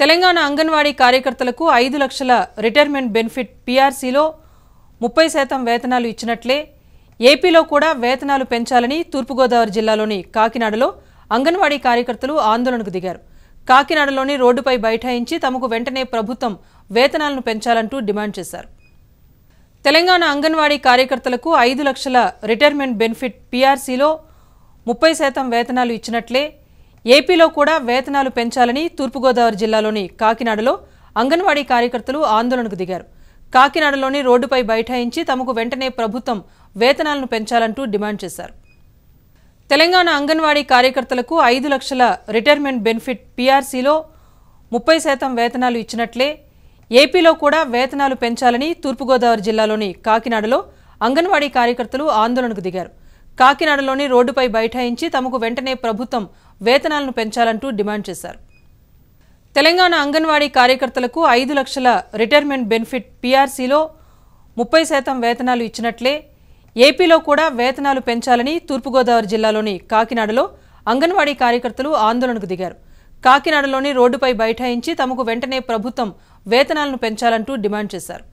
తెలంగాణ అంగన్వాడీ కార్యకర్తలకు ఐదు లక్షల రిటైర్మెంట్ బెనిఫిట్ పీఆర్సీలో ముప్పై శాతం వేతనాలు ఇచ్చినట్లే ఏపీలో కూడా వేతనాలు పెంచాలని తూర్పుగోదావరి జిల్లాలోని కాకినాడలో అంగన్వాడీ కార్యకర్తలు ఆందోళనకు దిగారు కాకినాడలోని రోడ్డుపై బైఠాయించి తమకు వెంటనే ప్రభుత్వం వేతనాలను పెంచాలంటూ డిమాండ్ చేశారు తెలంగాణ అంగన్వాడీ కార్యకర్తలకు ఐదు లక్షల రిటైర్మెంట్ బెనిఫిట్ పీఆర్సీలో ముప్పై శాతం వేతనాలు ఇచ్చినట్లే ఏపీలో కూడా వేతనాలు పెంచాలని తూర్పుగోదావరి జిల్లాలోని కాకినాడలో అంగన్వాడీ కార్యకర్తలు ఆందోళనకు దిగారు కాకినాడలోని రోడ్డుపై బైఠాయించి తమకు వెంటనే ప్రభుత్వం వేతనాలను పెంచాలంటూ డిమాండ్ చేశారు తెలంగాణ అంగన్వాడీ కార్యకర్తలకు ఐదు లక్షల రిటైర్మెంట్ బెనిఫిట్ పీఆర్సీలో ముప్పై శాతం వేతనాలు ఇచ్చినట్లే ఏపీలో కూడా వేతనాలు పెంచాలని తూర్పుగోదావరి జిల్లాలోని కాకినాడలో అంగన్వాడీ కార్యకర్తలు ఆందోళనకు దిగారు కాకినాడలోని రోడ్డుపై బైఠాయించి తమకు వెంటనే ప్రభుత్వం వేతనాలను పెంచాలంటూ డిమాండ్ చేశారు తెలంగాణ అంగన్వాడీ కార్యకర్తలకు ఐదు లక్షల రిటైర్మెంట్ బెనిఫిట్ పీఆర్సీలో ముప్పై శాతం వేతనాలు ఇచ్చినట్లే ఏపీలో కూడా వేతనాలు పెంచాలని తూర్పుగోదావరి జిల్లాలోని కాకినాడలో అంగన్వాడీ కార్యకర్తలు ఆందోళనకు దిగారు కాకినాడలోని రోడ్డుపై బైఠాయించి తమకు వెంటనే ప్రభుత్వం వేతనాలను పెంచాలంటూ డిమాండ్ చేశారు